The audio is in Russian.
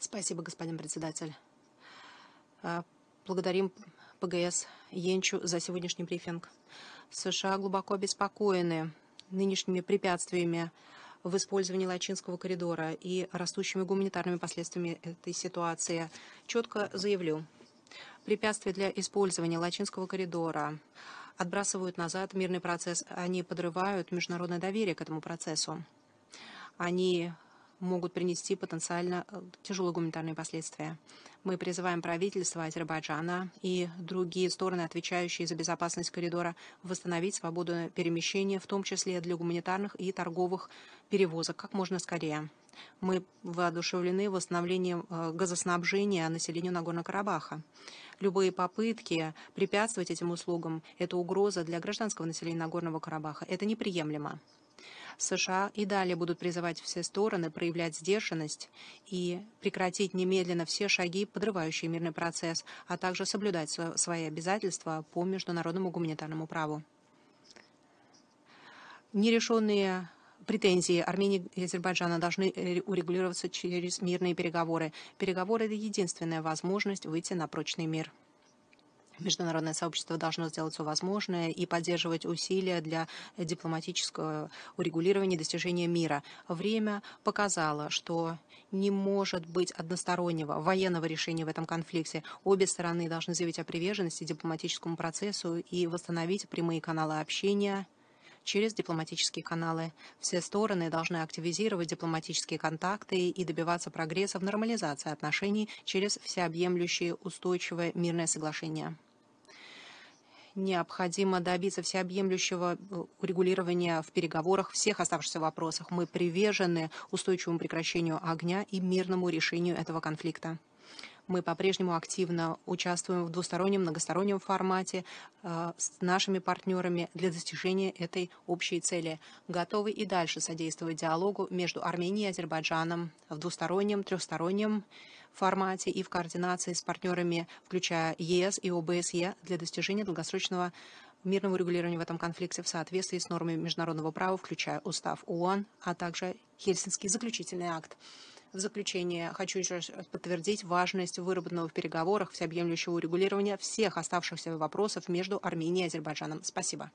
Спасибо, господин председатель. А, благодарим ПГС Енчу за сегодняшний брифинг. США глубоко обеспокоены нынешними препятствиями в использовании Лачинского коридора и растущими гуманитарными последствиями этой ситуации. Четко заявлю, препятствия для использования Лачинского коридора отбрасывают назад мирный процесс, они подрывают международное доверие к этому процессу. Они могут принести потенциально э, тяжелые гуманитарные последствия. Мы призываем правительство Азербайджана и другие стороны, отвечающие за безопасность коридора, восстановить свободу перемещения, в том числе для гуманитарных и торговых перевозок, как можно скорее. Мы воодушевлены восстановлением э, газоснабжения населению Нагорного Карабаха. Любые попытки препятствовать этим услугам – это угроза для гражданского населения Нагорного Карабаха. Это неприемлемо. США и далее будут призывать все стороны проявлять сдержанность и прекратить немедленно все шаги, подрывающие мирный процесс, а также соблюдать свои обязательства по международному гуманитарному праву. Нерешенные претензии Армении и Азербайджана должны урегулироваться через мирные переговоры. Переговоры – это единственная возможность выйти на прочный мир международное сообщество должно сделать все возможное и поддерживать усилия для дипломатического урегулирования и достижения мира. Время показало, что не может быть одностороннего военного решения в этом конфликте. Обе стороны должны заявить о приверженности дипломатическому процессу и восстановить прямые каналы общения через дипломатические каналы. Все стороны должны активизировать дипломатические контакты и добиваться прогресса в нормализации отношений через всеобъемлющее устойчивое мирное соглашение необходимо добиться всеобъемлющего э, урегулирования в переговорах всех оставшихся вопросов. Мы привержены устойчивому прекращению огня и мирному решению этого конфликта. Мы по-прежнему активно участвуем в двустороннем, многостороннем формате э, с нашими партнерами для достижения этой общей цели. Готовы и дальше содействовать диалогу между Арменией и Азербайджаном в двустороннем, трехстороннем формате и в координации с партнерами, включая ЕС и ОБСЕ, для достижения долгосрочного мирного регулирования в этом конфликте в соответствии с нормами международного права, включая Устав ООН, а также Хельсинский заключительный акт. В заключение хочу еще раз подтвердить важность выработанного в переговорах всеобъемлющего урегулирования всех оставшихся вопросов между Арменией и Азербайджаном. Спасибо.